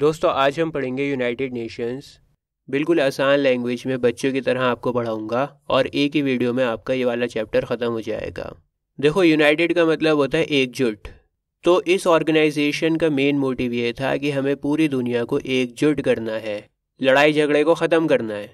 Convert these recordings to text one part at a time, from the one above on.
दोस्तों आज हम पढ़ेंगे यूनाइटेड नेशंस बिल्कुल आसान लैंग्वेज में बच्चों की तरह आपको पढ़ाऊंगा और एक ही वीडियो में आपका ये वाला चैप्टर ख़त्म हो जाएगा देखो यूनाइटेड का मतलब होता है एकजुट तो इस ऑर्गेनाइजेशन का मेन मोटिव ये था कि हमें पूरी दुनिया को एकजुट करना है लड़ाई झगड़े को ख़त्म करना है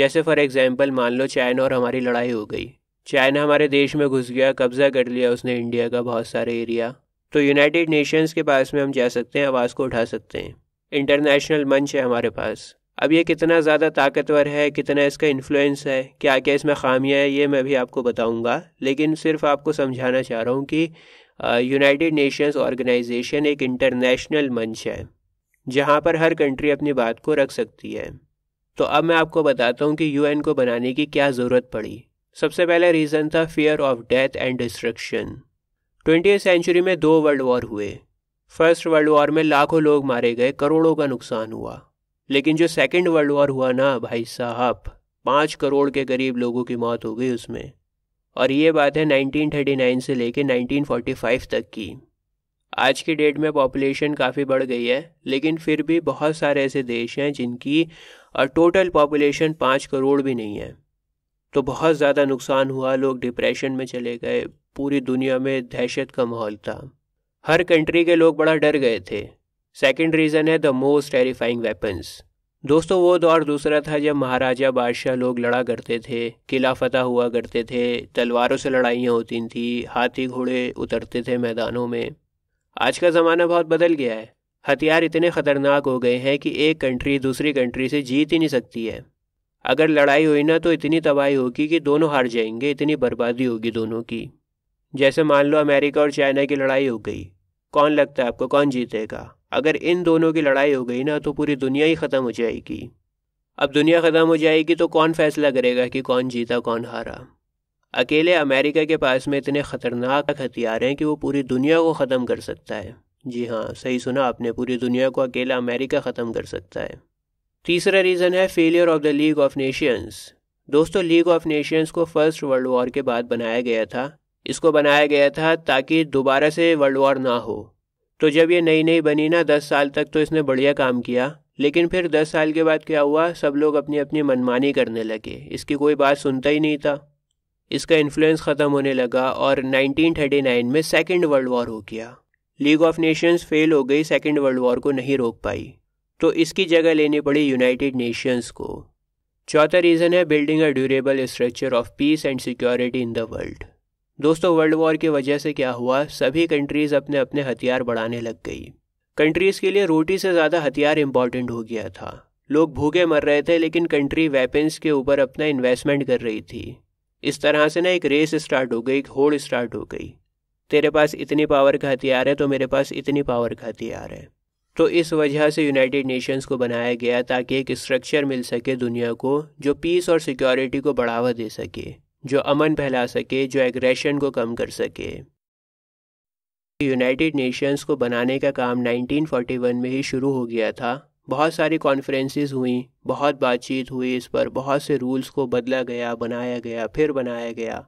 जैसे फॉर एग्ज़ाम्पल मान लो चाइना और हमारी लड़ाई हो गई चाइना हमारे देश में घुस गया कब्ज़ा कर लिया उसने इंडिया का बहुत सारे एरिया तो यूनाइटेड नेशंस के पास में हम जा सकते हैं आवाज़ को उठा सकते हैं इंटरनेशनल मंच है हमारे पास अब ये कितना ज़्यादा ताकतवर है कितना इसका इन्फ्लुएंस है क्या क्या इसमें खामियां हैं ये मैं भी आपको बताऊंगा लेकिन सिर्फ आपको समझाना चाह रहा हूँ कि यूनाइटेड नेशंस ऑर्गेनाइजेशन एक इंटरनेशनल मंच है जहाँ पर हर कंट्री अपनी बात को रख सकती है तो अब मैं आपको बताता हूँ कि यूएन को बनाने की क्या ज़रूरत पड़ी सबसे पहला रीज़न था fear of death and destruction twenty century में दो वर्ल्ड वॉर हुए फर्स्ट वर्ल्ड वॉर में लाखों लोग मारे गए करोड़ों का नुकसान हुआ लेकिन जो सेकेंड वर्ल्ड वॉर हुआ ना भाई साहब पाँच करोड़ के करीब लोगों की मौत हो गई उसमें और ये बात है 1939 से लेके 1945 तक की आज की डेट में पॉपुलेशन काफ़ी बढ़ गई है लेकिन फिर भी बहुत सारे ऐसे देश हैं जिनकी और टोटल पॉपुलेशन पाँच करोड़ भी नहीं है तो बहुत ज़्यादा नुकसान हुआ लोग डिप्रेशन में चले गए पूरी दुनिया में दहशत का माहौल था हर कंट्री के लोग बड़ा डर गए थे सेकेंड रीज़न है द मोस्ट टेरिफाइंग वेपन्स दोस्तों वो दौर दूसरा था जब महाराजा बादशाह लोग लड़ा करते थे किला फतह हुआ करते थे तलवारों से लड़ाइयाँ होती थी हाथी घोड़े उतरते थे मैदानों में आज का ज़माना बहुत बदल गया है हथियार इतने ख़तरनाक हो गए हैं कि एक कंट्री दूसरी कंट्री से जीत ही नहीं सकती है अगर लड़ाई हुई ना तो इतनी तबाही होगी कि दोनों हार जाएंगे इतनी बर्बादी होगी दोनों की जैसे मान लो अमेरिका और चाइना की लड़ाई हो गई कौन लगता है आपको कौन जीतेगा अगर इन दोनों की लड़ाई हो गई ना तो पूरी दुनिया ही ख़त्म हो जाएगी अब दुनिया ख़त्म हो जाएगी तो कौन फैसला करेगा कि कौन जीता कौन हारा अकेले अमेरिका के पास में इतने ख़तरनाक हथियार हैं कि वो पूरी दुनिया को ख़त्म कर सकता है जी हाँ सही सुना आपने पूरी दुनिया को अकेला अमेरिका ख़त्म कर सकता है तीसरा रीज़न है failure of the League of Nations दोस्तों लीग ऑफ नेशंस को फर्स्ट वर्ल्ड वॉर के बाद बनाया गया था इसको बनाया गया था ताकि दोबारा से वर्ल्ड वॉर ना हो तो जब ये नई नई बनी ना दस साल तक तो इसने बढ़िया काम किया लेकिन फिर दस साल के बाद क्या हुआ सब लोग अपनी अपनी मनमानी करने लगे इसकी कोई बात सुनता ही नहीं था इसका इन्फ्लुएंस ख़त्म होने लगा और 1939 में सेकेंड वर्ल्ड वॉर हो गया लीग ऑफ नेशंस फेल हो गई सेकेंड वर्ल्ड वॉर को नहीं रोक पाई तो इसकी जगह लेनी पड़ी यूनाइटेड नेशंस को चौथा रीज़न है building a durable structure of peace and security in the world दोस्तों वर्ल्ड वॉर की वजह से क्या हुआ सभी कंट्रीज़ अपने अपने हथियार बढ़ाने लग गई कंट्रीज़ के लिए रोटी से ज़्यादा हथियार इम्पॉर्टेंट हो गया था लोग भूखे मर रहे थे लेकिन कंट्री वेपन्स के ऊपर अपना इन्वेस्टमेंट कर रही थी इस तरह से ना एक रेस स्टार्ट हो गई एक होड़ स्टार्ट हो गई तेरे पास इतनी पावर का हथियार है तो मेरे पास इतनी पावर का हथियार है तो इस वजह से यूनाइटेड नेशंस को बनाया गया ताकि एक स्ट्रक्चर मिल सके दुनिया को जो पीस और सिक्योरिटी को बढ़ावा दे सके जो अमन फैला सके जो एग्रेशन को कम कर सके यूनाइटेड नेशंस को बनाने का काम 1941 में ही शुरू हो गया था बहुत सारी कॉन्फ्रेंसिस हुई बहुत बातचीत हुई इस पर बहुत से रूल्स को बदला गया बनाया गया फिर बनाया गया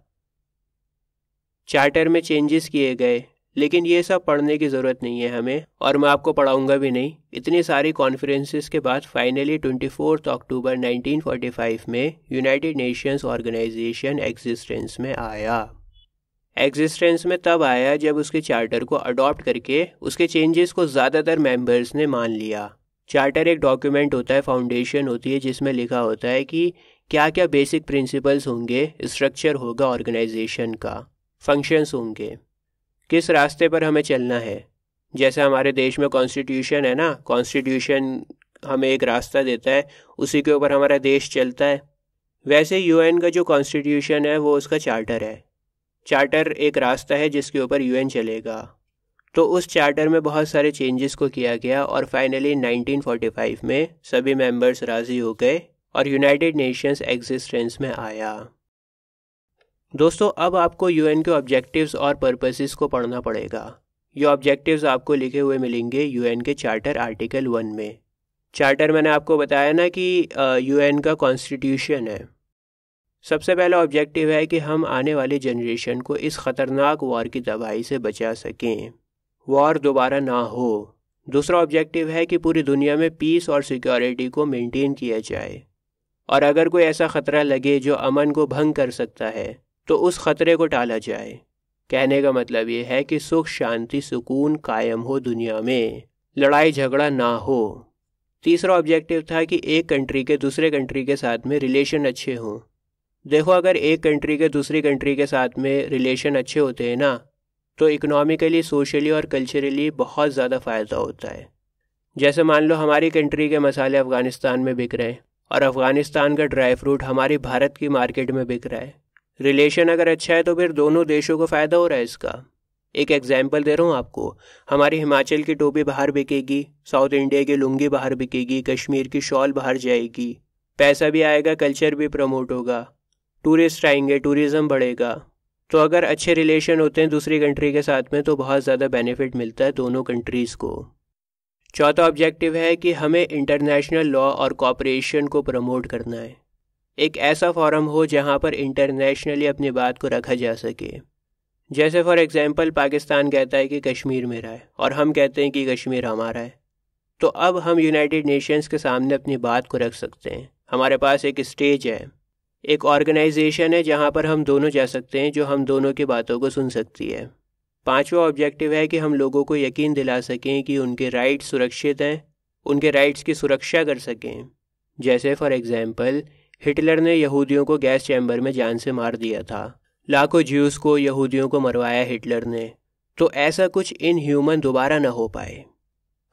चार्टर में चेंजेस किए गए लेकिन ये सब पढ़ने की ज़रूरत नहीं है हमें और मैं आपको पढ़ाऊँगा भी नहीं इतनी सारी कॉन्फ्रेंसिस के बाद finally twenty fourth October nineteen forty five में यूनाइटेड नेशंस ऑर्गेनाइजेशन एग्जिस्टेंस में आया एग्जिस्टेंस में तब आया जब उसके चार्टर को अडॉप्ट करके उसके चेंजेस को ज़्यादातर मेंबर्स ने मान लिया चार्टर एक डॉक्यूमेंट होता है फाउंडेशन होती है जिसमें लिखा होता है कि क्या क्या बेसिक प्रिंसिपल्स होंगे स्ट्रक्चर होगा ऑर्गेनाइजेशन का फंक्शंस होंगे किस रास्ते पर हमें चलना है जैसे हमारे देश में कॉन्स्टिट्यूशन है ना कॉन्स्टिट्यूशन हमें एक रास्ता देता है उसी के ऊपर हमारा देश चलता है वैसे यूएन का जो कॉन्स्टिट्यूशन है वो उसका चार्टर है चार्टर एक रास्ता है जिसके ऊपर यूएन चलेगा तो उस चार्टर में बहुत सारे चेंजेस को किया गया और फाइनली 1945 में सभी मेंबर्स राज़ी हो गए और यूनाइटेड नेशंस एग्जिस्टेंस में आया दोस्तों अब आपको यूएन के ऑब्जेक्टिव्स और पर्पसेस को पढ़ना पड़ेगा ये ऑब्जेक्टिव्स आपको लिखे हुए मिलेंगे यूएन के चार्टर आर्टिकल वन में चार्टर मैंने आपको बताया ना कि यूएन का कॉन्स्टिट्यूशन है सबसे पहला ऑब्जेक्टिव है कि हम आने वाली जनरेशन को इस ख़तरनाक वॉर की तबाही से बचा सकें वॉर दोबारा ना हो दूसरा ऑब्जेक्टिव है कि पूरी दुनिया में पीस और सिक्योरिटी को मेंटेन किया जाए और अगर कोई ऐसा ख़तरा लगे जो अमन को भंग कर सकता है तो उस खतरे को टाला जाए कहने का मतलब ये है कि सुख शांति सुकून कायम हो दुनिया में लड़ाई झगड़ा ना हो तीसरा ऑब्जेक्टिव था कि एक कंट्री के दूसरे कंट्री के साथ में रिलेशन अच्छे हों देखो अगर एक कंट्री के दूसरी कंट्री के साथ में रिलेशन अच्छे होते हैं ना तो इकोनॉमिकली सोशली और कल्चरली बहुत ज़्यादा फ़ायदा होता है जैसे मान लो हमारी कंट्री के मसाले अफ़गानिस्तान में बिक रहे हैं और अफ़गानिस्तान का ड्राई फ्रूट हमारी भारत की मार्केट में बिक रहा है रिलेशन अगर अच्छा है तो फिर दोनों देशों को फ़ायदा हो रहा है इसका एक एग्जाम्पल दे रहा हूँ आपको हमारी हिमाचल की टोपी बाहर बिकेगी साउथ इंडिया की लुंगी बाहर बिकेगी कश्मीर की शॉल बाहर जाएगी पैसा भी आएगा कल्चर भी प्रमोट होगा टूरिस्ट आएंगे टूरिज़्म बढ़ेगा तो अगर अच्छे रिलेशन होते हैं दूसरी कंट्री के साथ में तो बहुत ज़्यादा बेनिफिट मिलता है दोनों कंट्रीज़ को चौथा ऑब्जेक्टिव है कि हमें इंटरनेशनल लॉ और कॉपरेशन को प्रमोट करना है एक ऐसा फॉरम हो जहां पर इंटरनेशनली अपनी बात को रखा जा सके जैसे फॉर एग्ज़ाम्पल पाकिस्तान कहता है कि कश्मीर मेरा है और हम कहते हैं कि कश्मीर हमारा है तो अब हम यूनाइटेड नेशंस के सामने अपनी बात को रख सकते हैं हमारे पास एक स्टेज है एक ऑर्गेनाइजेशन है जहाँ पर हम दोनों जा सकते हैं जो हम दोनों की बातों को सुन सकती है पांचवा ऑब्जेक्टिव है कि हम लोगों को यकीन दिला सकें कि उनके राइट्स सुरक्षित हैं उनके राइट्स की सुरक्षा कर सकें जैसे फॉर एग्ज़ाम्पल हिटलर ने यहूदियों को गैस चैम्बर में जान से मार दिया था लाखों ज्यूस को यहूदियों को मरवाया हिटलर ने तो ऐसा कुछ इन ह्यूमन दोबारा न हो पाए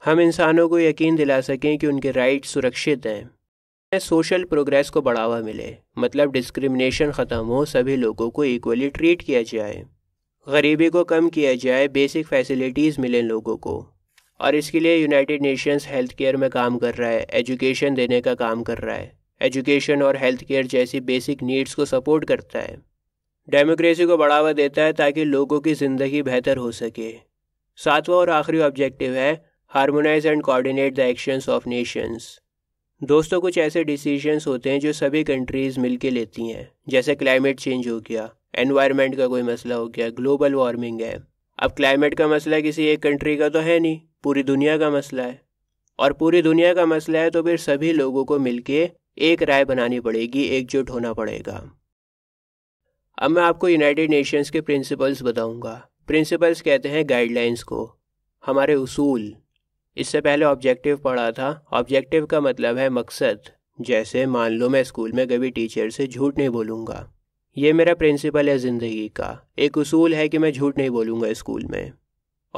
हम इंसानों को यकीन दिला सकें कि उनके राइट सुरक्षित हैं सोशल प्रोग्रेस को बढ़ावा मिले मतलब डिस्क्रिमिनेशन ख़त्म हो सभी लोगों को इक्वली ट्रीट किया जाए गरीबी को कम किया जाए बेसिक फैसिलिटीज़ मिलें लोगों को और इसके लिए यूनाइटेड नेशंस हेल्थ केयर में काम कर रहा है एजुकेशन देने का काम कर रहा है एजुकेशन और हेल्थ केयर जैसी बेसिक नीड्स को सपोर्ट करता है डेमोक्रेसी को बढ़ावा देता है ताकि लोगों की ज़िंदगी बेहतर हो सके सातवां और आखिरी ऑब्जेक्टिव है harmonise and coordinate the actions of Nations दोस्तों कुछ ऐसे डिसीजंस होते हैं जो सभी कंट्रीज़ मिलके लेती हैं जैसे क्लाइमेट चेंज हो गया एनवायरमेंट का कोई मसला हो गया ग्लोबल वार्मिंग है अब क्लाइमेट का मसला किसी एक कंट्री का तो है नहीं पूरी दुनिया का मसला है और पूरी दुनिया का मसला है तो फिर सभी लोगों को मिलके एक राय बनानी पड़ेगी एकजुट होना पड़ेगा अब मैं आपको यूनाइटेड नेशंस के प्रिंसिपल्स बताऊंगा प्रिंसिपल्स कहते हैं गाइडलाइंस को हमारे उसूल इससे पहले ऑब्जेक्टिव पढ़ा था ऑब्जेक्टिव का मतलब है मकसद जैसे मान लो मैं स्कूल में कभी टीचर से झूठ नहीं बोलूँगा ये मेरा प्रिंसिपल है ज़िंदगी का एक उसूल है कि मैं झूठ नहीं बोलूँगा स्कूल में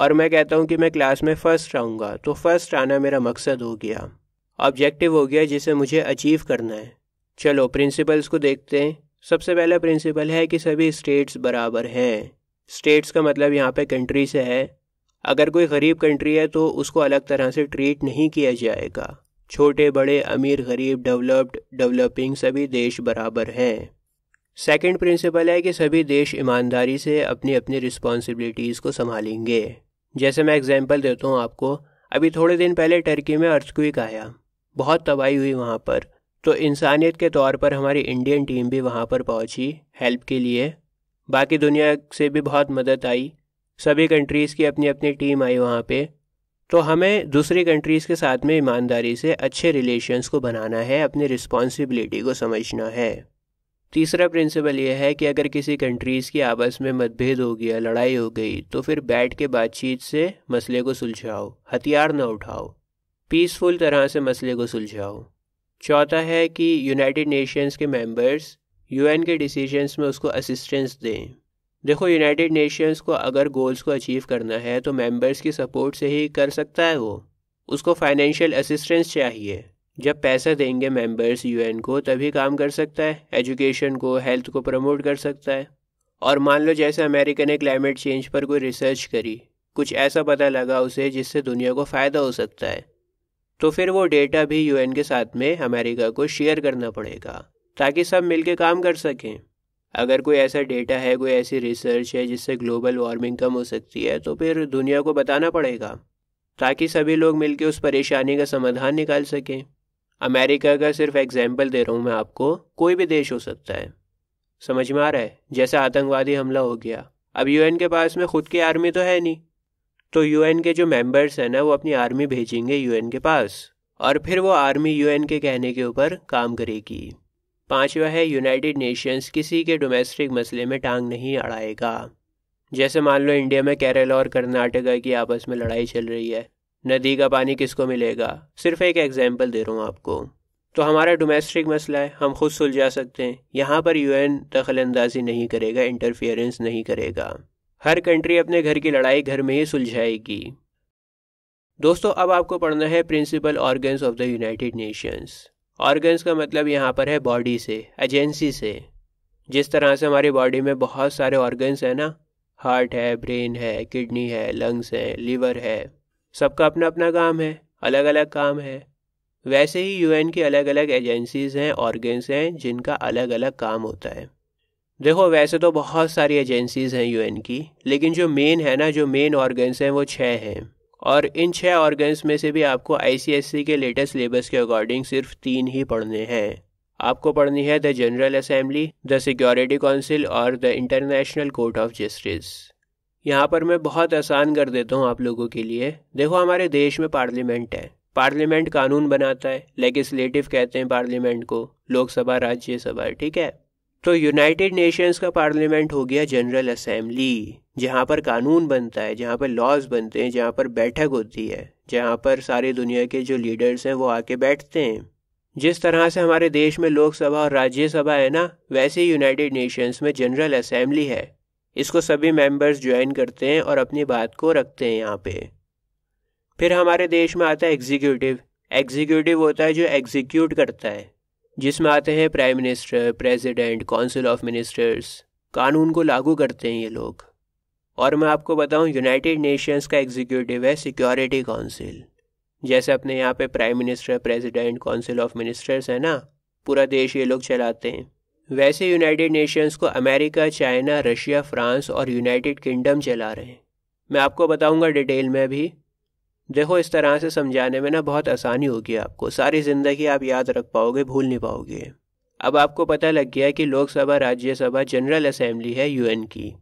और मैं कहता हूँ कि मैं क्लास में फ़र्स्ट आऊँगा तो फ़र्स्ट आना मेरा मकसद हो गया ऑब्जेक्टिव हो गया जिसे मुझे अचीव करना है चलो प्रिंसिपल्स को देखते हैं सबसे पहला प्रिंसिपल है कि सभी स्टेट्स बराबर हैं स्टेट्स का मतलब यहाँ पे कंट्री से है अगर कोई गरीब कंट्री है तो उसको अलग तरह से ट्रीट नहीं किया जाएगा छोटे बड़े अमीर गरीब डेवलप्ड डेवलपिंग सभी देश बराबर हैं सेकंड प्रिंसिपल है कि सभी देश ईमानदारी से अपनी अपनी रिस्पॉन्सिबिलिटीज़ को संभालेंगे जैसे मैं एग्जाम्पल देता हूँ आपको अभी थोड़े दिन पहले टर्की में अर्थक्विक आया बहुत तबाही हुई वहाँ पर तो इंसानियत के तौर पर हमारी इंडियन टीम भी वहाँ पर पहुँची हेल्प के लिए बाकी दुनिया से भी बहुत मदद आई सभी कंट्रीज़ की अपनी अपनी टीम आई वहाँ पे तो हमें दूसरी कंट्रीज़ के साथ में ईमानदारी से अच्छे रिलेशंस को बनाना है अपनी रिस्पॉन्सिबिलिटी को समझना है तीसरा प्रिंसिपल यह है कि अगर किसी कंट्रीज़ की आपस में मतभेद हो गया लड़ाई हो गई तो फिर बैठ के बातचीत से मसले को सुलझाओ हथियार ना उठाओ पीसफुल तरह से मसले को सुलझाओ चौथा है कि यूनाइटेड नेशंस के मेंबर्स यूएन के डिसीजंस में उसको असिस्टेंस दें देखो यूनाइटेड नेशंस को अगर गोल्स को अचीव करना है तो मेंबर्स की सपोर्ट से ही कर सकता है वो उसको फाइनेंशियल असिस्टेंस चाहिए जब पैसा देंगे मेंबर्स यूएन को तभी काम कर सकता है एजुकेशन को हेल्थ को प्रमोट कर सकता है और मान लो जैसे अमेरिका ने क्लाइमेट चेंज पर कोई रिसर्च करी कुछ ऐसा पता लगा उसे जिससे दुनिया को फ़ायदा हो सकता है तो फिर वो डेटा भी यूएन के साथ में अमेरिका को शेयर करना पड़ेगा ताकि सब मिलके काम कर सकें अगर कोई ऐसा डेटा है कोई ऐसी रिसर्च है जिससे ग्लोबल वार्मिंग कम हो सकती है तो फिर दुनिया को बताना पड़ेगा ताकि सभी लोग मिलकर उस परेशानी का समाधान निकाल सकें अमेरिका का सिर्फ एग्जाम्पल दे रहा हूँ मैं आपको कोई भी देश हो सकता है समझ में आ रहा है जैसे आतंकवादी हमला हो गया अब यूएन के पास में खुद की आर्मी तो है नहीं तो यूएन के जो मेंबर्स हैं ना वो अपनी आर्मी भेजेंगे यूएन के पास और फिर वो आर्मी यूएन के कहने के ऊपर काम करेगी पांचवा है यूनाइटेड नेशंस किसी के डोमेस्टिक मसले में टांग नहीं अड़ाएगा जैसे मान लो इंडिया में केरला और कर्नाटका की आपस में लड़ाई चल रही है नदी का पानी किसको मिलेगा सिर्फ एक एग्जाम्पल दे रहा हूँ आपको तो हमारा डोमेस्टिक मसला है हम खुद सुलझा सकते हैं यहाँ पर यूएन दखल अंदाजी नहीं करेगा इंटरफियरेंस नहीं करेगा हर कंट्री अपने घर की लड़ाई घर में ही सुलझाएगी दोस्तों अब आपको पढ़ना है principal organs of the United Nations organs का मतलब यहाँ पर है बॉडी से एजेंसी से जिस तरह से हमारी बॉडी में बहुत सारे ऑर्गन्स हैं ना हार्ट है ब्रेन है किडनी है लंग्स है लीवर है सबका अपना अपना काम है अलग अलग काम है वैसे ही यूएन की अलग अलग एजेंसीज़ हैं ऑर्गन्स हैं जिनका अलग अलग काम होता है देखो वैसे तो बहुत सारी एजेंसीज़ हैं यूएन की लेकिन जो मेन है ना जो मेन ऑर्गन्स हैं वो छः हैं और इन छः ऑर्गन्स में से भी आपको आईसीएससी के लेटेस्ट सिलेबस के अकॉर्डिंग सिर्फ तीन ही पढ़ने हैं आपको पढ़नी है the General Assembly the Security Council और the International court of Justice यहाँ पर मैं बहुत आसान कर देता हूँ आप लोगों के लिए देखो हमारे देश में पार्लियामेंट है पार्लियामेंट कानून बनाता है लेगिस्लेटिव कहते हैं पार्लियामेंट को लोकसभा राज्यसभा ठीक है तो यूनाइटेड नेशंस का पार्लियामेंट हो गया जनरल असेंबली जहाँ पर कानून बनता है जहाँ पर लॉज बनते हैं जहाँ पर बैठक होती है जहाँ पर सारी दुनिया के जो लीडर्स हैं वो आके बैठते हैं जिस तरह से हमारे देश में लोकसभा और राज्यसभा है ना वैसे यूनाइटेड नेशंस में जनरल असेंबली है इसको सभी मेंबर्स ज्वाइन करते हैं और अपनी बात को रखते हैं यहाँ पे फिर हमारे देश में आता है एग्जीक्यूटिव एग्जीक्यूटिव होता है जो एग्जीक्यूट करता है जिसमें आते हैं prime minister president council of ministers कानून को लागू करते हैं ये लोग और मैं आपको बताऊं यूनाइटेड नेशंस का एग्जीक्यूटिव है सिक्योरिटी काउंसिल जैसे अपने यहाँ पे prime minister president council of ministers है ना पूरा देश ये लोग चलाते हैं वैसे यूनाइटेड नेशंस को अमेरिका चाइना रशिया फ्रांस और यूनाइटेड किंगडम चला रहे हैं मैं आपको बताऊंगा डिटेल में भी देखो इस तरह से समझाने में ना बहुत आसानी होगी आपको सारी ज़िंदगी आप याद रख पाओगे भूल नहीं पाओगे अब आपको पता लग गया कि लोकसभा राज्यसभा जनरल असेंबली है यू की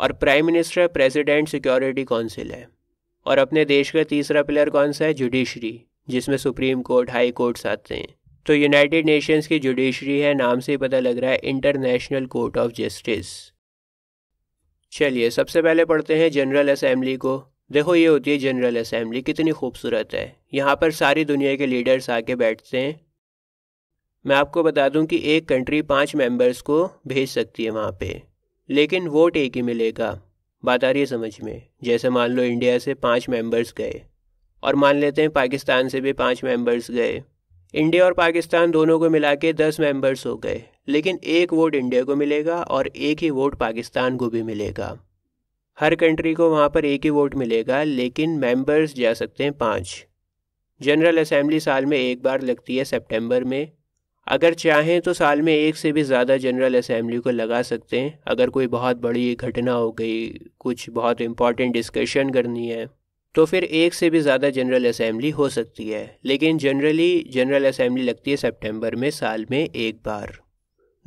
और prime minister president Security Council है और अपने देश का तीसरा पिलर कौन सा है जुडिशरी जिसमें सुप्रीम कोर्ट हाई कोर्ट्स आते हैं तो यूनाइटेड नेशंस की जुडिशरी है नाम से ही पता लग रहा है इंटरनेशनल कोर्ट ऑफ जस्टिस चलिए सबसे पहले पढ़ते हैं जनरल असेंबली को देखो ये होती है जनरल असम्बली कितनी खूबसूरत है यहाँ पर सारी दुनिया के लीडर्स आके बैठते हैं मैं आपको बता दूं कि एक कंट्री पांच मेंबर्स को भेज सकती है वहाँ पे लेकिन वोट एक ही मिलेगा बात आ रही है समझ में जैसे मान लो इंडिया से पांच मेंबर्स गए और मान लेते हैं पाकिस्तान से भी पांच मेंबर्स गए इंडिया और पाकिस्तान दोनों को मिला के दस मेंबर्स हो गए लेकिन एक वोट इंडिया को मिलेगा और एक ही वोट पाकिस्तान को भी मिलेगा हर कंट्री को वहाँ पर एक ही वोट मिलेगा लेकिन मेंबर्स जा सकते हैं पाँच जनरल असेंबली साल में एक बार लगती है सितंबर में अगर चाहें तो साल में एक से भी ज़्यादा जनरल असेंबली को लगा सकते हैं अगर कोई बहुत बड़ी घटना हो गई कुछ बहुत इम्पॉर्टेंट डिस्कशन करनी है तो फिर एक से भी ज़्यादा जनरल असेंबली हो सकती है लेकिन जनरली जनरल असेंबली लगती है सितंबर में साल में एक बार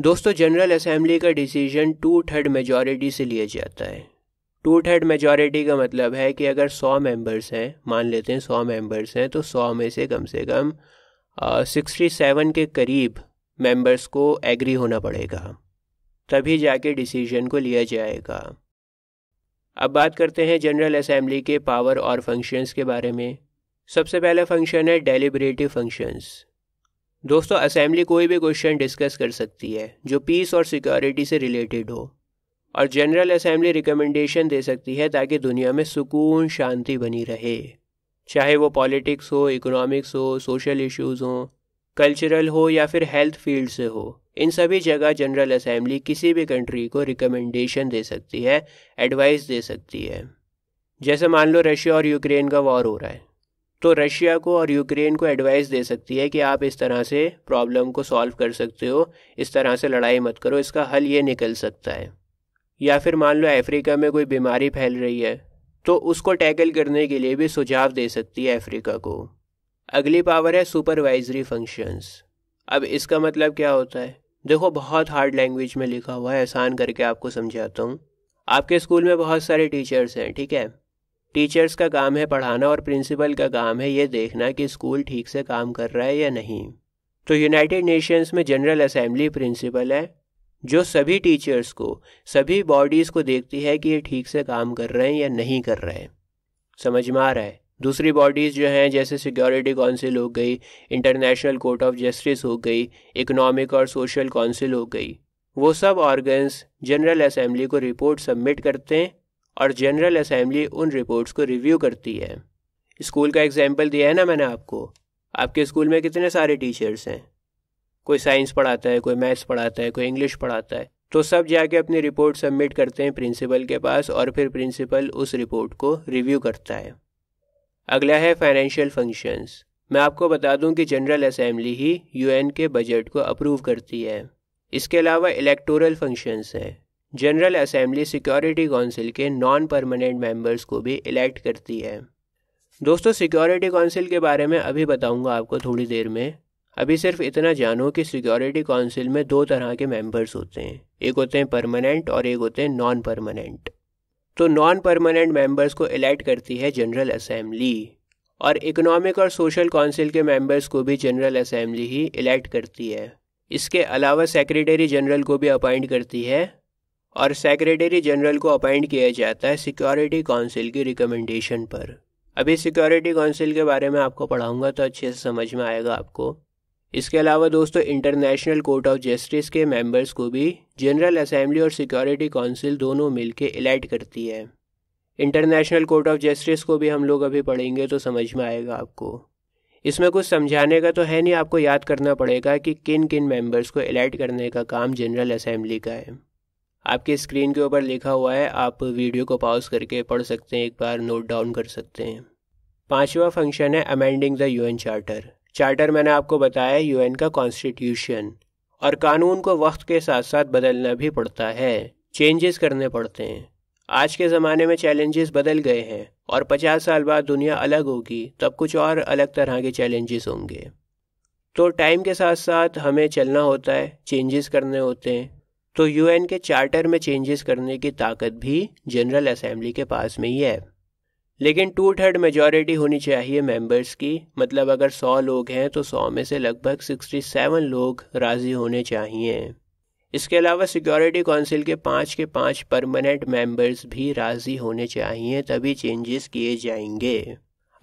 दोस्तों जनरल असेंबली का डिसीजन टू थर्ड मेजॉरिटी से लिया जाता है टू थर्ड मेजोरिटी का मतलब है कि अगर सौ मेंबर्स हैं मान लेते हैं सौ मेंबर्स हैं तो सौ में से कम से कम सिक्सटी सेवन के करीब मेंबर्स को एग्री होना पड़ेगा तभी जाके डिसीजन को लिया जाएगा अब बात करते हैं जनरल असेंबली के पावर और फंक्शंस के बारे में सबसे पहला फंक्शन है डेलिब्रेटिव फंक्शंस दोस्तों असेंबली कोई भी क्वेश्चन डिस्कस कर सकती है जो पीस और सिक्योरिटी से रिलेटेड हो और जनरल असेंबली रिकमेंडेशन दे सकती है ताकि दुनिया में सुकून शांति बनी रहे चाहे वो पॉलिटिक्स हो इकोनॉमिक्स हो सोशल इश्यूज हों कल्चरल हो या फिर हेल्थ फील्ड से हो इन सभी जगह जनरल असेंबली किसी भी कंट्री को रिकमेंडेशन दे सकती है एडवाइस दे सकती है जैसे मान लो रशिया और यूक्रेन का वॉर हो रहा है तो रशिया को और यूक्रेन को एडवाइस दे सकती है कि आप इस तरह से प्रॉब्लम को सॉल्व कर सकते हो इस तरह से लड़ाई मत करो इसका हल ये निकल सकता है या फिर मान लो अफ्रीका में कोई बीमारी फैल रही है तो उसको टैकल करने के लिए भी सुझाव दे सकती है अफ्रीका को अगली पावर है सुपरवाइजरी फंक्शंस अब इसका मतलब क्या होता है देखो बहुत हार्ड लैंग्वेज में लिखा हुआ है आसान करके आपको समझाता हूँ आपके स्कूल में बहुत सारे टीचर्स हैं ठीक है टीचर्स का काम है पढ़ाना और प्रिंसिपल का काम है ये देखना कि स्कूल ठीक से काम कर रहा है या नहीं तो यूनाइटेड नेशंस में जनरल असेंबली प्रिंसिपल है जो सभी टीचर्स को सभी बॉडीज़ को देखती है कि ये ठीक से काम कर रहे हैं या नहीं कर रहे हैं समझ में आ रहा है दूसरी बॉडीज़ जो हैं जैसे सिक्योरिटी काउंसिल हो गई इंटरनेशनल कोर्ट ऑफ जस्टिस हो गई इकोनॉमिक और सोशल काउंसिल हो गई वो सब ऑर्गन्स जनरल असेंबली को रिपोर्ट सबमिट करते हैं और जनरल असेंबली उन रिपोर्ट्स को रिव्यू करती है स्कूल का एग्जाम्पल दिया है ना मैंने आपको आपके स्कूल में कितने सारे टीचर्स हैं कोई साइंस पढ़ाता है कोई मैथ्स पढ़ाता है कोई इंग्लिश पढ़ाता है तो सब जाके अपनी रिपोर्ट सबमिट करते हैं प्रिंसिपल के पास और फिर प्रिंसिपल उस रिपोर्ट को रिव्यू करता है अगला है फाइनेंशियल फंक्शंस मैं आपको बता दूं कि जनरल असेंबली ही यूएन के बजट को अप्रूव करती है इसके अलावा इलेक्टोरल फंक्शंस है जनरल असेंबली सिक्योरिटी काउंसिल के नॉन परमानेंट मेंबर्स को भी इलेक्ट करती है दोस्तों सिक्योरिटी काउंसिल के बारे में अभी बताऊंगा आपको थोड़ी देर में अभी सिर्फ इतना जानो कि सिक्योरिटी काउंसिल में दो तरह के मेंबर्स होते हैं एक होते हैं परमानेंट और एक होते हैं नॉन परमानेंट तो नॉन परमानेंट मेंबर्स को इलेक्ट करती है जनरल असेंबली और इकोनॉमिक और सोशल काउंसिल के मेंबर्स को भी जनरल असेंबली ही इलेक्ट करती है इसके अलावा सेक्रेटरी जनरल को भी अपॉइंट करती है और सेक्रेटरी जनरल को अपॉइंट किया जाता है सिक्योरिटी काउंसिल की रिकमेंडेशन पर अभी सिक्योरिटी काउंसिल के बारे में आपको पढ़ाऊंगा तो अच्छे से समझ में आएगा आपको इसके अलावा दोस्तों इंटरनेशनल कोर्ट ऑफ जस्टिस के मेंबर्स को भी जनरल असेंबली और सिक्योरिटी काउंसिल दोनों मिलकर इलेक्ट करती है इंटरनेशनल कोर्ट ऑफ जस्टिस को भी हम लोग अभी पढ़ेंगे तो समझ में आएगा आपको इसमें कुछ समझाने का तो है नहीं आपको याद करना पड़ेगा कि किन किन मेंबर्स को इलेक्ट करने का काम जनरल असेंबली का है आपके स्क्रीन के ऊपर लिखा हुआ है आप वीडियो को पॉज करके पढ़ सकते हैं एक बार नोट डाउन कर सकते हैं पांचवा फंक्शन है amending the UN charter charter मैंने आपको बताया यूएन का कॉन्स्टिट्यूशन और कानून को वक्त के साथ साथ बदलना भी पड़ता है चेंजेस करने पड़ते हैं आज के ज़माने में चैलेंजेस बदल गए हैं और 50 साल बाद दुनिया अलग होगी तब कुछ और अलग तरह के चैलेंजेस होंगे तो टाइम के साथ साथ हमें चलना होता है चेंजेस करने होते हैं तो यूएन के चार्टर में चेंजेस करने की ताकत भी जनरल असेंबली के पास में ही है लेकिन टू थर्ड मेजोरिटी होनी चाहिए मेंबर्स की मतलब अगर सौ लोग हैं तो सौ में से लगभग सिक्सटी सेवन लोग राज़ी होने चाहिए इसके अलावा सिक्योरिटी काउंसिल के पाँच के पाँच परमानेंट मेंबर्स भी राज़ी होने चाहिए तभी चेंजेस किए जाएंगे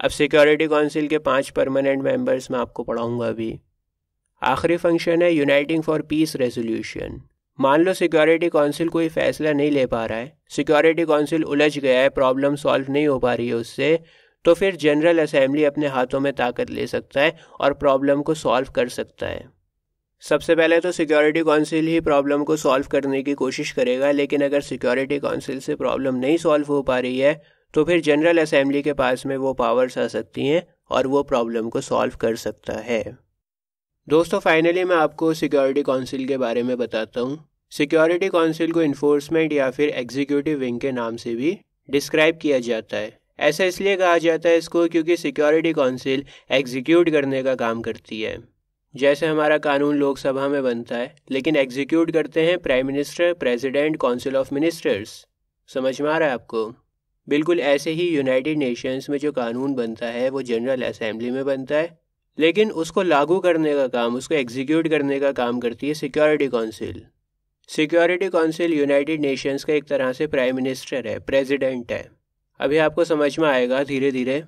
अब सिक्योरिटी काउंसिल के पाँच परमानेंट मेंबर्स मैं आपको पढ़ाऊँगा अभी आखिरी फंक्शन है यूनाइटिंग फॉर पीस रेजोल्यूशन मान लो सिक्योरिटी काउंसिल कोई फैसला नहीं ले पा रहा है सिक्योरिटी काउंसिल उलझ गया है प्रॉब्लम सॉल्व नहीं हो पा रही है उससे तो फिर जनरल असेंबली अपने हाथों में ताकत ले सकता है और प्रॉब्लम को सॉल्व कर सकता है सबसे पहले तो सिक्योरिटी काउंसिल ही प्रॉब्लम को सॉल्व करने की कोशिश करेगा लेकिन अगर सिक्योरिटी काउंसिल से प्रॉब्लम नहीं सॉल्व हो पा रही है तो फिर जनरल असेंबली के पास में वो पावर्स आ सकती हैं और वो प्रॉब्लम को सॉल्व कर सकता है दोस्तों फाइनली मैं आपको सिक्योरिटी काउंसिल के बारे में बताता हूँ सिक्योरिटी काउंसिल को इन्फोर्समेंट या फिर एग्जीक्यूटिव विंग के नाम से भी डिस्क्राइब किया जाता है ऐसा इसलिए कहा जाता है इसको क्योंकि सिक्योरिटी काउंसिल एग्जीक्यूट करने का काम करती है जैसे हमारा कानून लोकसभा में बनता है लेकिन एग्जीक्यूट करते हैं prime minister president council of ministers समझ में आ रहा है आपको बिल्कुल ऐसे ही यूनाइटेड नेशंस में जो कानून बनता है वो जनरल असेंबली में बनता है लेकिन उसको लागू करने का काम उसको एग्जीक्यूट करने का काम करती है Security Council Security Council United Nations का एक तरह से प्राइम मिनिस्टर है प्रेसिडेंट है अभी आपको समझ में आएगा धीरे धीरे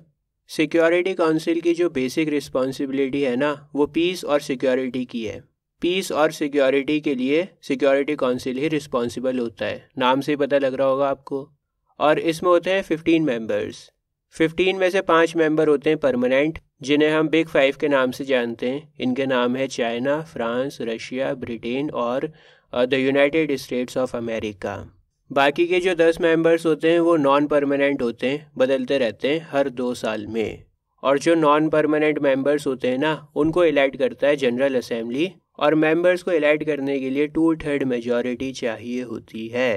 सिक्योरिटी काउंसिल की जो बेसिक रिस्पॉन्सिबिलिटी है ना वो पीस और सिक्योरिटी की है पीस और सिक्योरिटी के लिए सिक्योरिटी काउंसिल ही रिस्पॉन्सिबल होता है नाम से ही पता लग रहा होगा आपको और इसमें होते हैं फिफ्टीन मेंबर्स फिफ्टीन में से पाँच मेंबर होते हैं परमानेंट जिन्हें हम बिग फाइव के नाम से जानते हैं इनके नाम है चाइना फ्रांस रशिया ब्रिटेन और the United States of America बाकी के जो दस मेंबर्स होते हैं वो नॉन परमानेंट होते हैं बदलते रहते हैं हर दो साल में और जो नॉन परमानेंट मेंबर्स होते हैं ना उनको इलेक्ट करता है जनरल असेंबली और मेंबर्स को इलेक्ट करने के लिए टू थर्ड मेजॉरिटी चाहिए होती है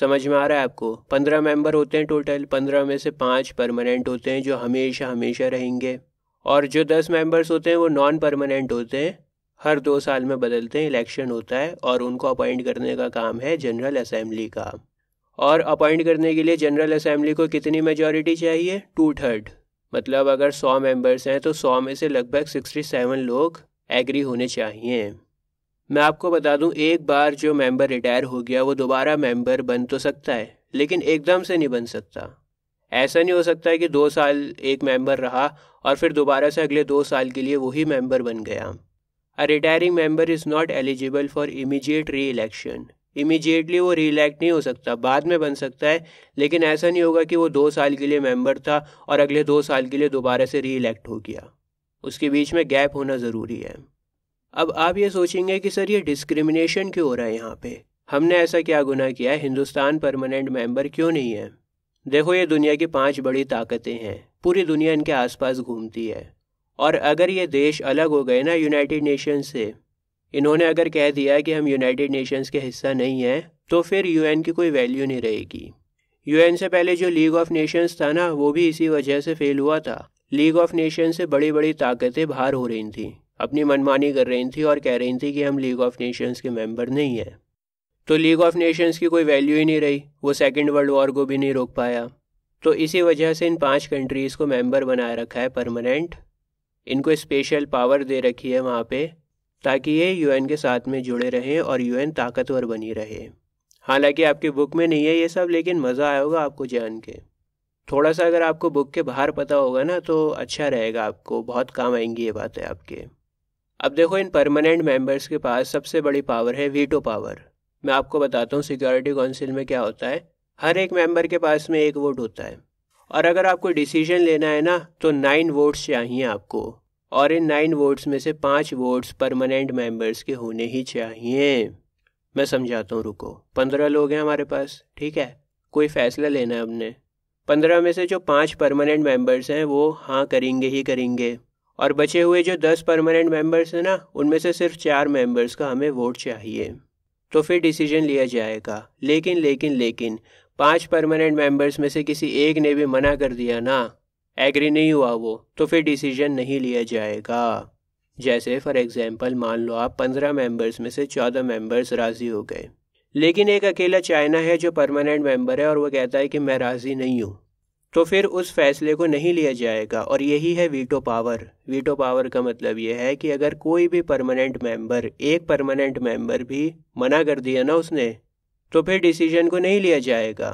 समझ में आ रहा है आपको पंद्रह मेंबर होते हैं टोटल पंद्रह में से पाँच परमानेंट होते हैं जो हमेशा हमेशा रहेंगे और जो दस मेंबर्स होते हैं वो नॉन परमानेंट होते हैं हर दो साल में बदलते हैं इलेक्शन होता है और उनको अपॉइंट करने का काम है जनरल असेंबली का और अपॉइंट करने के लिए जनरल असेंबली को कितनी मेजॉरिटी चाहिए टू थर्ड मतलब अगर सौ मेंबर्स हैं तो सौ में से लगभग सिक्सटी सेवन लोग एग्री होने चाहिए मैं आपको बता दूं एक बार जो मेंबर रिटायर हो गया वो दोबारा मेंबर बन तो सकता है लेकिन एकदम से नहीं बन सकता ऐसा नहीं हो सकता है कि दो साल एक मेंबर रहा और फिर दोबारा से अगले दो साल के लिए वही मेंबर बन गया a retiring member is not eligible for immediate re election immediately वो री इलेक्ट नहीं हो सकता बाद में बन सकता है लेकिन ऐसा नहीं होगा कि वो दो साल के लिए मेंबर था और अगले दो साल के लिए दोबारा से री इलेक्ट हो गया उसके बीच में गैप होना ज़रूरी है अब आप ये सोचेंगे कि सर ये डिस्क्रिमिनेशन क्यों हो रहा है यहाँ पे हमने ऐसा क्या गुनाह किया है हिंदुस्तान परमानेंट मेंबर क्यों नहीं है देखो ये दुनिया की पांच बड़ी ताकतें हैं पूरी दुनिया इनके आसपास घूमती है और अगर ये देश अलग हो गए ना यूनाइटेड नेशन से इन्होंने अगर कह दिया कि हम यूनाइटेड नेशंस के हिस्सा नहीं हैं तो फिर यूएन की कोई वैल्यू नहीं रहेगी यूएन से पहले जो लीग ऑफ नेशंस था ना वो भी इसी वजह से फेल हुआ था लीग ऑफ नेशन से बड़ी बड़ी ताकतें बाहर हो रही थी अपनी मनमानी कर रही थी और कह रही थी कि हम लीग ऑफ नेशंस के मेंबर नहीं हैं तो लीग ऑफ नेशंस की कोई वैल्यू ही नहीं रही वो सेकेंड वर्ल्ड वॉर को भी नहीं रोक पाया तो इसी वजह से इन पांच कंट्रीज़ को मेंबर बनाए रखा है परमानेंट इनको स्पेशल पावर दे रखी है वहाँ पे ताकि ये यूएन के साथ में जुड़े रहें और यूएन ताकतवर बनी रहे हालांकि आपकी बुक में नहीं है ये सब लेकिन मज़ा आया होगा आपको जान के थोड़ा सा अगर आपको बुक के बाहर पता होगा ना तो अच्छा रहेगा आपको बहुत काम आएंगी ये बातें आपके अब देखो इन परमानेंट मेंबर्स के पास सबसे बड़ी पावर है वीटो पावर मैं आपको बताता हूँ सिक्योरिटी काउंसिल में क्या होता है हर एक मेंबर के पास में एक वोट होता है और अगर आपको डिसीजन लेना है ना तो नाइन वोट्स चाहिए आपको और इन नाइन वोट्स में से पाँच वोट्स परमानेंट मेंबर्स के होने ही चाहिए मैं समझाता हूँ रुको पंद्रह लोग हैं हमारे पास ठीक है कोई फैसला लेना है हमने पंद्रह में से जो पाँच परमानेंट मेंबर्स हैं वो हाँ करेंगे ही करेंगे और बचे हुए जो दस परमानेंट मेंबर्स हैं ना उनमें से सिर्फ चार मेंबर्स का हमें वोट चाहिए तो फिर डिसीजन लिया जाएगा लेकिन लेकिन लेकिन पांच परमानेंट मेंबर्स में से किसी एक ने भी मना कर दिया ना एग्री नहीं हुआ वो तो फिर डिसीजन नहीं लिया जाएगा जैसे फॉर एग्जांपल मान लो आप पंद्रह मेंबर्स में से चौदह मेंबर्स राज़ी हो गए लेकिन एक अकेला चाइना है जो परमानेंट मेंबर है और वो कहता है कि मैं राज़ी नहीं हूँ तो फिर उस फैसले को नहीं लिया जाएगा और यही है वीटो पावर वीटो पावर का मतलब यह है कि अगर कोई भी परमानेंट मेंबर एक परमानेंट मेंबर भी मना कर दिया ना उसने तो फिर डिसीजन को नहीं लिया जाएगा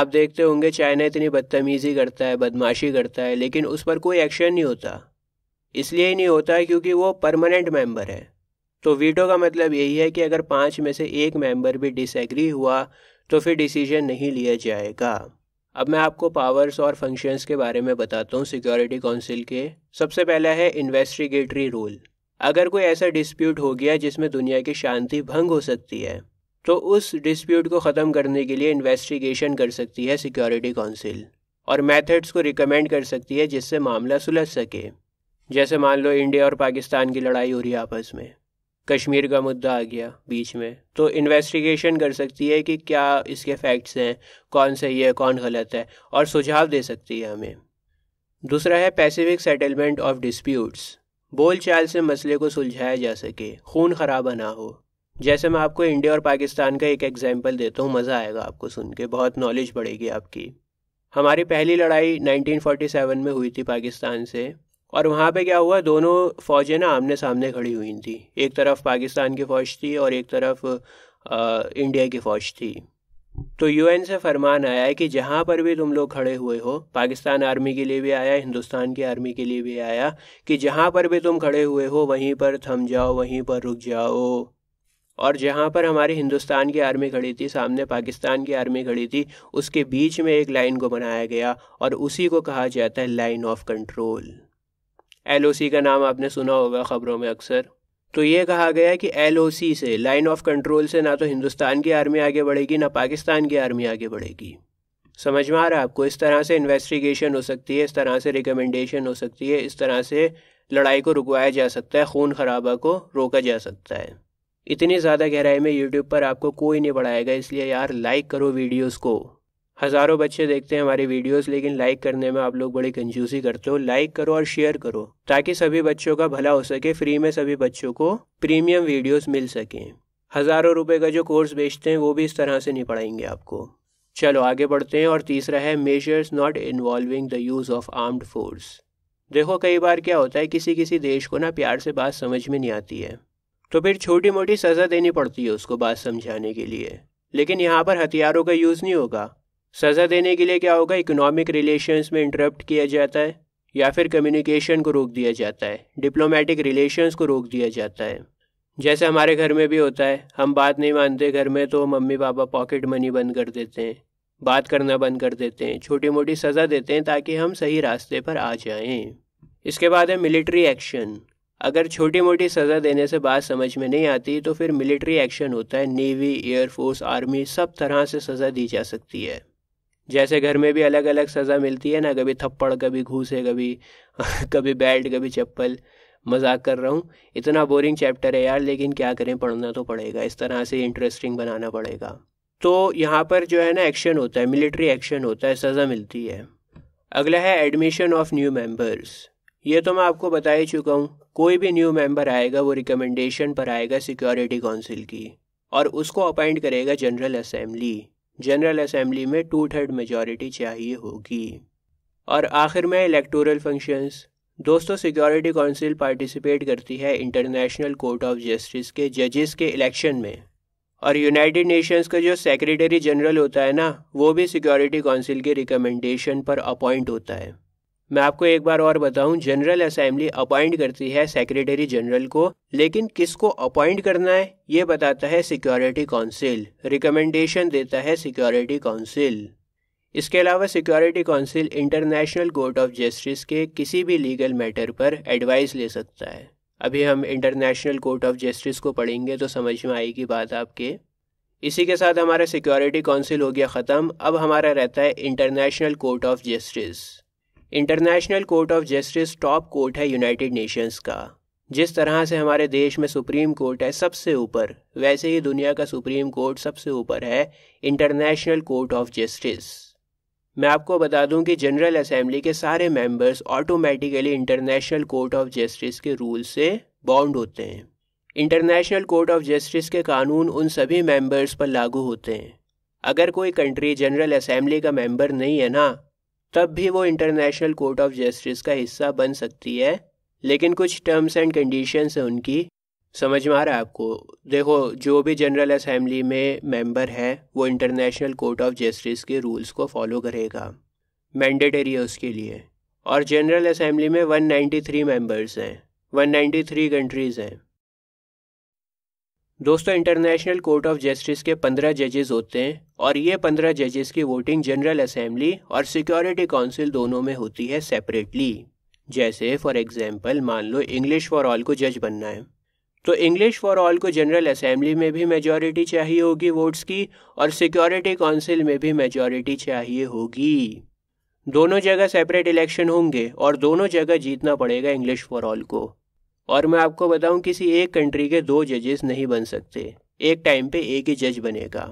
आप देखते होंगे चाइना इतनी बदतमीज़ी करता है बदमाशी करता है लेकिन उस पर कोई एक्शन नहीं होता इसलिए ही नहीं होता है क्योंकि वो परमानेंट मेंबर है तो वीटो का मतलब यही है कि अगर पाँच में से एक मेंबर भी डिसएग्री हुआ तो फिर डिसीजन नहीं लिया जाएगा अब मैं आपको पावर्स और फंक्शंस के बारे में बताता हूँ सिक्योरिटी काउंसिल के सबसे पहला है इन्वेस्टिगेटरी रोल अगर कोई ऐसा डिस्प्यूट हो गया जिसमें दुनिया की शांति भंग हो सकती है तो उस डिस्प्यूट को ख़त्म करने के लिए इन्वेस्टिगेशन कर सकती है सिक्योरिटी काउंसिल और मेथड्स को रिकमेंड कर सकती है जिससे मामला सुलझ सके जैसे मान लो इंडिया और पाकिस्तान की लड़ाई हो रही है आपस में कश्मीर का मुद्दा आ गया बीच में तो इन्वेस्टिगेशन कर सकती है कि क्या इसके फैक्ट्स हैं कौन सही है कौन गलत है और सुझाव दे सकती है हमें दूसरा है पैसिफिक सेटलमेंट ऑफ डिस्प्यूट्स बोल चाल से मसले को सुलझाया जा सके खून खराबा ना हो जैसे मैं आपको इंडिया और पाकिस्तान का एक एग्जाम्पल देता हूँ मज़ा आएगा आपको सुन के बहुत नॉलेज बढ़ेगी आपकी हमारी पहली लड़ाई 1947 में हुई थी पाकिस्तान से और वहाँ पे क्या हुआ दोनों फ़ौजें ना आमने सामने खड़ी हुई थी एक तरफ पाकिस्तान की फ़ौज थी और एक तरफ आ, इंडिया की फ़ौज थी तो यूएन से फरमान आया है कि जहाँ पर भी तुम लोग खड़े हुए हो पाकिस्तान आर्मी के लिए भी आया हिंदुस्तान की आर्मी के लिए भी आया कि जहाँ पर भी तुम खड़े हुए हो वहीं पर थम जाओ वहीं पर रुक जाओ और जहाँ पर हमारी हिंदुस्तान की आर्मी खड़ी थी सामने पाकिस्तान की आर्मी खड़ी थी उसके बीच में एक लाइन को बनाया गया और उसी को कहा जाता है लाइन ऑफ कंट्रोल एल का नाम आपने सुना होगा ख़बरों में अक्सर तो ये कहा गया है कि एल से लाइन ऑफ कंट्रोल से ना तो हिंदुस्तान की आर्मी आगे बढ़ेगी ना पाकिस्तान की आर्मी आगे बढ़ेगी समझ में आ रहा है आपको इस तरह से इन्वेस्टिगेशन हो सकती है इस तरह से रिकमेंडेशन हो सकती है इस तरह से लड़ाई को रुकवाया जा सकता है खून खराबा को रोका जा सकता है इतनी ज़्यादा गहराई में यूट्यूब पर आपको कोई नहीं बढ़ाएगा इसलिए यार लाइक करो वीडियोज़ को हज़ारों बच्चे देखते हैं हमारी वीडियोस लेकिन लाइक करने में आप लोग बड़ी कंजूसी करते हो लाइक करो और शेयर करो ताकि सभी बच्चों का भला हो सके फ्री में सभी बच्चों को प्रीमियम वीडियोस मिल सकें हज़ारों रुपए का जो कोर्स बेचते हैं वो भी इस तरह से नहीं पढ़ाएंगे आपको चलो आगे बढ़ते हैं और तीसरा है measures not involving the use of armed force देखो कई बार क्या होता है किसी किसी देश को ना प्यार से बात समझ में नहीं आती है तो फिर छोटी मोटी सज़ा देनी पड़ती है उसको बात समझाने के लिए लेकिन यहाँ पर हथियारों का यूज़ नहीं होगा सज़ा देने के लिए क्या होगा इकोनॉमिक रिलेशंस में इंटरप्ट किया जाता है या फिर कम्युनिकेशन को रोक दिया जाता है डिप्लोमेटिक रिलेशंस को रोक दिया जाता है जैसे हमारे घर में भी होता है हम बात नहीं मानते घर में तो मम्मी पापा पॉकेट मनी बंद कर देते हैं बात करना बंद कर देते हैं छोटी मोटी सज़ा देते हैं ताकि हम सही रास्ते पर आ जाएं इसके बाद है मिलिट्री एक्शन अगर छोटी मोटी सज़ा देने से बात समझ में नहीं आती तो फिर मिलिट्री एक्शन होता है नेवी एयरफोर्स आर्मी सब तरह से सज़ा दी जा सकती है जैसे घर में भी अलग अलग सज़ा मिलती है ना कभी थप्पड़ कभी घूसे कभी कभी बेल्ट कभी चप्पल मजाक कर रहा हूँ इतना बोरिंग चैप्टर है यार लेकिन क्या करें पढ़ना तो पड़ेगा इस तरह से इंटरेस्टिंग बनाना पड़ेगा तो यहाँ पर जो है ना एक्शन होता है मिलिट्री एक्शन होता है सज़ा मिलती है अगला है एडमिशन ऑफ न्यू मेंबर्स ये तो मैं आपको बता ही चुका हूँ कोई भी न्यू मेंबर आएगा वो रिकमेंडेशन पर आएगा सिक्योरिटी काउंसिल की और उसको अपॉइंट करेगा जनरल असेंबली जनरल असम्बली में टू थर्ड मेजॉरिटी चाहिए होगी और आखिर में इलेक्टोरल फंक्शंस दोस्तों सिक्योरिटी काउंसिल पार्टिसिपेट करती है इंटरनेशनल कोर्ट ऑफ जस्टिस के जजेस के इलेक्शन में और यूनाइटेड नेशंस का जो सेक्रेटरी जनरल होता है ना वो भी सिक्योरिटी काउंसिल के रिकमेंडेशन पर अपॉइंट होता है मैं आपको एक बार और बताऊं जनरल असेंबली अपॉइंट करती है सेक्रेटरी जनरल को लेकिन किसको अपॉइंट करना है ये बताता है सिक्योरिटी काउंसिल रिकमेंडेशन देता है सिक्योरिटी काउंसिल इसके अलावा security council international court of justice के किसी भी लीगल मैटर पर एडवाइस ले सकता है अभी हम इंटरनेशनल कोर्ट ऑफ जस्टिस को पढ़ेंगे तो समझ में आएगी बात आपके इसी के साथ हमारा सिक्योरिटी काउंसिल हो गया ख़त्म अब हमारा रहता है international court of justice international court of justice top court है यूनाइटेड नेशंस का जिस तरह से हमारे देश में सुप्रीम कोर्ट है सबसे ऊपर वैसे ही दुनिया का सुप्रीम कोर्ट सबसे ऊपर है इंटरनेशनल कोर्ट ऑफ जस्टिस मैं आपको बता दूं कि जनरल असेंबली के सारे members automatically international court of justice के रूल से बाउंड होते हैं इंटरनेशनल कोर्ट ऑफ जस्टिस के कानून उन सभी मेंबर्स पर लागू होते हैं अगर कोई कंट्री जनरल असेंबली का मेंबर नहीं है ना तब भी वो इंटरनेशनल कोर्ट ऑफ जस्टिस का हिस्सा बन सकती है लेकिन कुछ टर्म्स एंड कंडीशन है उनकी समझ में आ रहा है आपको देखो जो भी जनरल असम्बली में मेंबर है वो इंटरनेशनल कोर्ट ऑफ जस्टिस के रूल्स को फॉलो करेगा मैंडेटरी है उसके लिए और जनरल असम्बली में 193 मेंबर्स हैं 193 कंट्रीज़ हैं दोस्तों इंटरनेशनल कोर्ट ऑफ जस्टिस के पंद्रह जजेस होते हैं और ये पंद्रह जजेस की वोटिंग जनरल असेंबली और सिक्योरिटी काउंसिल दोनों में होती है सेपरेटली जैसे फॉर एग्जांपल मान लो इंग्लिश फॉर ऑल को जज बनना है तो इंग्लिश फॉर ऑल को जनरल असेंबली में भी मेजॉरिटी चाहिए होगी वोट्स की और सिक्योरिटी काउंसिल में भी मेजॉरिटी चाहिए होगी दोनों जगह सेपरेट इलेक्शन होंगे और दोनों जगह जीतना पड़ेगा इंग्लिश फॉर ऑल को और मैं आपको बताऊं किसी एक कंट्री के दो जजेस नहीं बन सकते एक टाइम पे एक ही जज बनेगा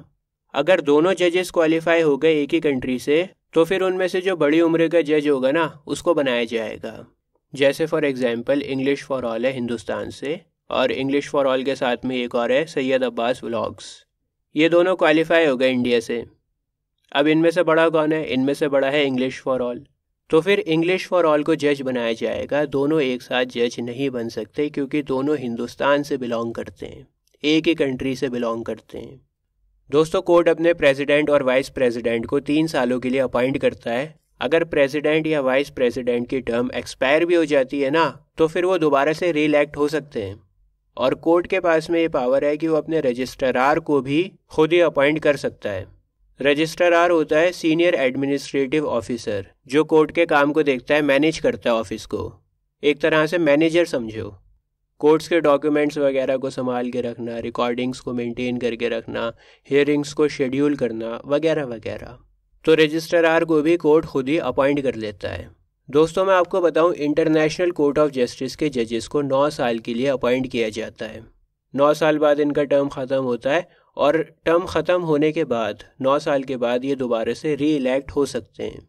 अगर दोनों जजेस क्वालिफाई हो गए एक ही कंट्री से तो फिर उनमें से जो बड़ी उम्र का जज होगा ना उसको बनाया जाएगा जैसे for example English for all है हिंदुस्तान से और इंग्लिश फॉर ऑल के साथ में एक और है सैयद अब्बास व्लॉग्स ये दोनों क्वालिफाई हो गए इंडिया से अब इनमें से बड़ा कौन है इनमें से बड़ा है इंग्लिश फॉर ऑल तो फिर इंग्लिश फॉर ऑल को जज बनाया जाएगा दोनों एक साथ जज नहीं बन सकते क्योंकि दोनों हिंदुस्तान से बिलोंग करते हैं एक ही कंट्री से बिलोंग करते हैं दोस्तों कोर्ट अपने प्रेसिडेंट और वाइस प्रेसिडेंट को तीन सालों के लिए अपॉइंट करता है अगर प्रेसिडेंट या वाइस प्रेसिडेंट की टर्म एक्सपायर भी हो जाती है ना तो फिर वो दोबारा से रीइलेक्ट हो सकते हैं और कोर्ट के पास में ये पावर है कि वो अपने रजिस्ट्रार को भी खुद ही अपॉइंट कर सकता है रजिस्ट्रार होता है सीनियर एडमिनिस्ट्रेटिव ऑफिसर जो कोर्ट के काम को देखता है मैनेज करता है ऑफिस को एक तरह से मैनेजर समझो कोर्ट्स के डॉक्यूमेंट्स वगैरह को संभाल के रखना रिकॉर्डिंग्स को मेंटेन करके रखना हियरिंग्स को शेड्यूल करना वगैरह वगैरह तो आर को भी कोर्ट खुद ही अपॉइंट कर लेता है दोस्तों मैं आपको बताऊं इंटरनेशनल कोर्ट ऑफ जस्टिस के जजेस को नौ साल के लिए अपॉइंट किया जाता है नौ साल बाद इनका टर्म ख़त्म होता है और टर्म ख़त्म होने के बाद नौ साल के बाद ये दोबारा से री इलेक्ट हो सकते हैं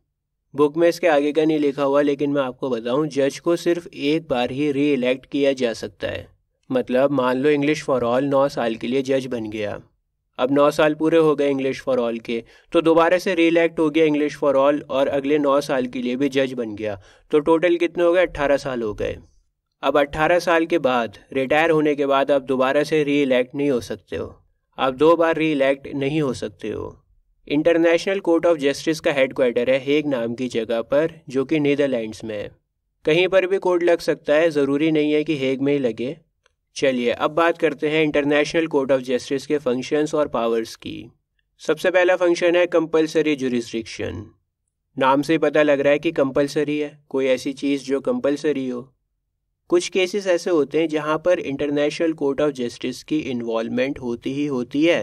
बुक में इसके आगे का नहीं लिखा हुआ लेकिन मैं आपको बताऊं जज को सिर्फ एक बार ही री इलेक्ट किया जा सकता है मतलब मान लो इंग्लिश फॉर ऑल नौ साल के लिए जज बन गया अब नौ साल पूरे हो गए इंग्लिश फॉर ऑल के तो दोबारा से री इलेक्ट हो गया इंग्लिश फॉर ऑल और अगले नौ साल के लिए भी जज बन गया तो टोटल कितने हो गए अट्ठारह साल हो गए अब अट्ठारह साल के बाद रिटायर होने के बाद आप दोबारा से री इलेक्ट नहीं हो सकते हो आप दो बार री इलेक्ट नहीं हो सकते हो इंटरनेशनल कोर्ट ऑफ जस्टिस का हेडक्वार्टर है हेग नाम की जगह पर जो कि नीदरलैंड्स में है कहीं पर भी कोर्ट लग सकता है ज़रूरी नहीं है कि हेग में ही लगे चलिए अब बात करते हैं इंटरनेशनल कोर्ट ऑफ जस्टिस के फंक्शंस और पावर्स की सबसे पहला फंक्शन है कंपलसरी जुरिस्ट्रिक्शन नाम से पता लग रहा है कि कंपलसरी है कोई ऐसी चीज़ जो कंपलसरी हो कुछ केसेस ऐसे होते हैं जहां पर इंटरनेशनल कोर्ट ऑफ जस्टिस की इन्वॉल्वमेंट होती ही होती है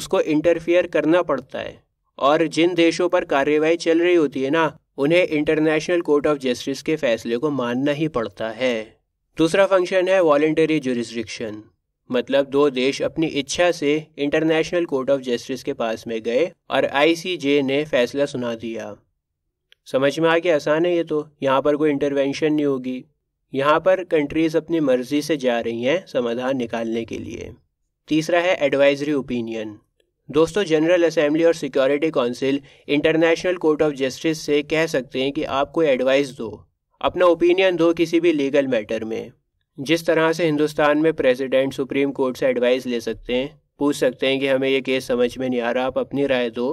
उसको इंटरफियर करना पड़ता है और जिन देशों पर कार्रवाई चल रही होती है ना उन्हें इंटरनेशनल कोर्ट ऑफ जस्टिस के फैसले को मानना ही पड़ता है दूसरा फंक्शन है वॉल्टरी जुरिस्ट्रिक्शन मतलब दो देश अपनी इच्छा से इंटरनेशनल कोर्ट ऑफ जस्टिस के पास में गए और आईसीजे ने फैसला सुना दिया समझ में आ गया आसान है ये तो यहाँ पर कोई इंटरवेंशन नहीं होगी यहाँ पर कंट्रीज़ अपनी मर्ज़ी से जा रही हैं समाधान निकालने के लिए तीसरा है एडवाइजरी ओपिनियन दोस्तों जनरल असेंबली और security council international court of justice से कह सकते हैं कि आप कोई एडवाइस दो अपना ओपिनियन दो किसी भी लीगल मैटर में जिस तरह से हिंदुस्तान में प्रेसिडेंट सुप्रीम कोर्ट से एडवाइस ले सकते हैं पूछ सकते हैं कि हमें ये केस समझ में नहीं आ रहा आप अपनी राय दो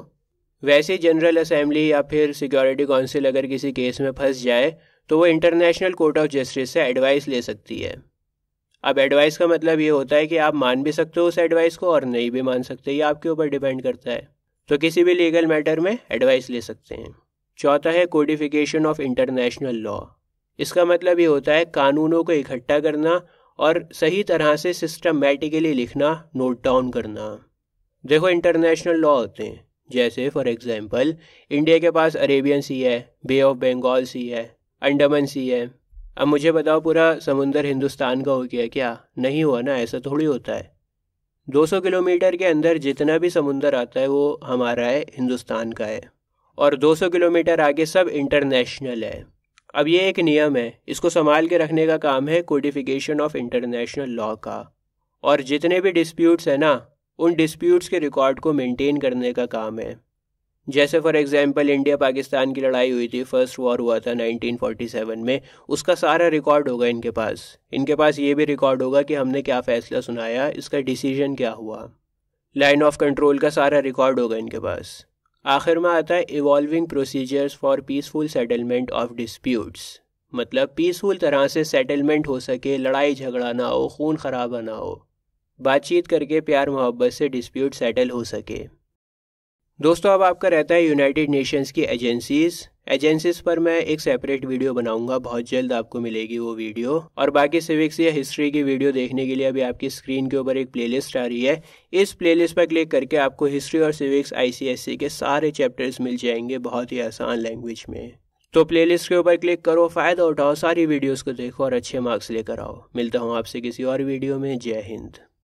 वैसे जनरल असेंबली या फिर सिक्योरिटी काउंसिल अगर किसी केस में फंस जाए तो वो इंटरनेशनल कोर्ट ऑफ जस्टिस से एडवाइस ले सकती है अब एडवाइस का मतलब ये होता है कि आप मान भी सकते हो उस एडवाइस को और नहीं भी मान सकते ये आपके ऊपर डिपेंड करता है तो किसी भी लीगल मैटर में एडवाइस ले सकते हैं चौथा है कोडिफिकेशन ऑफ इंटरनेशनल लॉ इसका मतलब ये होता है कानूनों को इकट्ठा करना और सही तरह से सिस्टमेटिकली लिखना नोट डाउन करना देखो इंटरनेशनल लॉ होते हैं जैसे फॉर एग्जांपल इंडिया के पास अरेबियन सी है बे ऑफ बंगाल सी है अंडमान सी है अब मुझे बताओ पूरा समुंदर हिंदुस्तान का हो गया क्या नहीं हुआ ना ऐसा थोड़ी होता है 200 किलोमीटर के अंदर जितना भी समुंदर आता है वो हमारा है हिंदुस्तान का है और 200 किलोमीटर आगे सब इंटरनेशनल है अब ये एक नियम है इसको संभाल के रखने का काम है कोडिफिकेशन ऑफ इंटरनेशनल लॉ का और जितने भी डिस्प्यूट्स हैं ना उन डिस्प्यूट्स के रिकॉर्ड को मेंटेन करने का काम है जैसे फॉर एग्जांपल इंडिया पाकिस्तान की लड़ाई हुई थी फर्स्ट वॉर हुआ था 1947 में उसका सारा रिकॉर्ड होगा इनके पास इनके पास ये भी रिकॉर्ड होगा कि हमने क्या फैसला सुनाया इसका डिसीजन क्या हुआ लाइन ऑफ कंट्रोल का सारा रिकॉर्ड होगा इनके पास आखिर में आता है evolving procedures for peaceful settlement of disputes मतलब पीसफुल तरह से सेटलमेंट हो सके लड़ाई झगड़ा ना हो खून खराबा ना हो बातचीत करके प्यार मोहब्बत से डिस्प्यूट सेटल हो सके दोस्तों अब आपका रहता है यूनाइटेड नेशंस की एजेंसीज़ एजेंसीज पर मैं एक सेपरेट वीडियो बनाऊंगा बहुत जल्द आपको मिलेगी वो वीडियो और बाकी सिविक्स या हिस्ट्री की वीडियो देखने के लिए अभी आपकी स्क्रीन के ऊपर एक प्लेलिस्ट आ रही है इस प्लेलिस्ट पर क्लिक करके आपको हिस्ट्री और सिविक्स आईसीएससी के सारे चैप्टर्स मिल जाएंगे बहुत ही आसान लैंग्वेज में तो प्ले के ऊपर क्लिक करो फ़ायदा उठाओ सारी वीडियोज को देखो और अच्छे मार्क्स लेकर आओ मिलता हूँ आपसे किसी और वीडियो में जय हिंद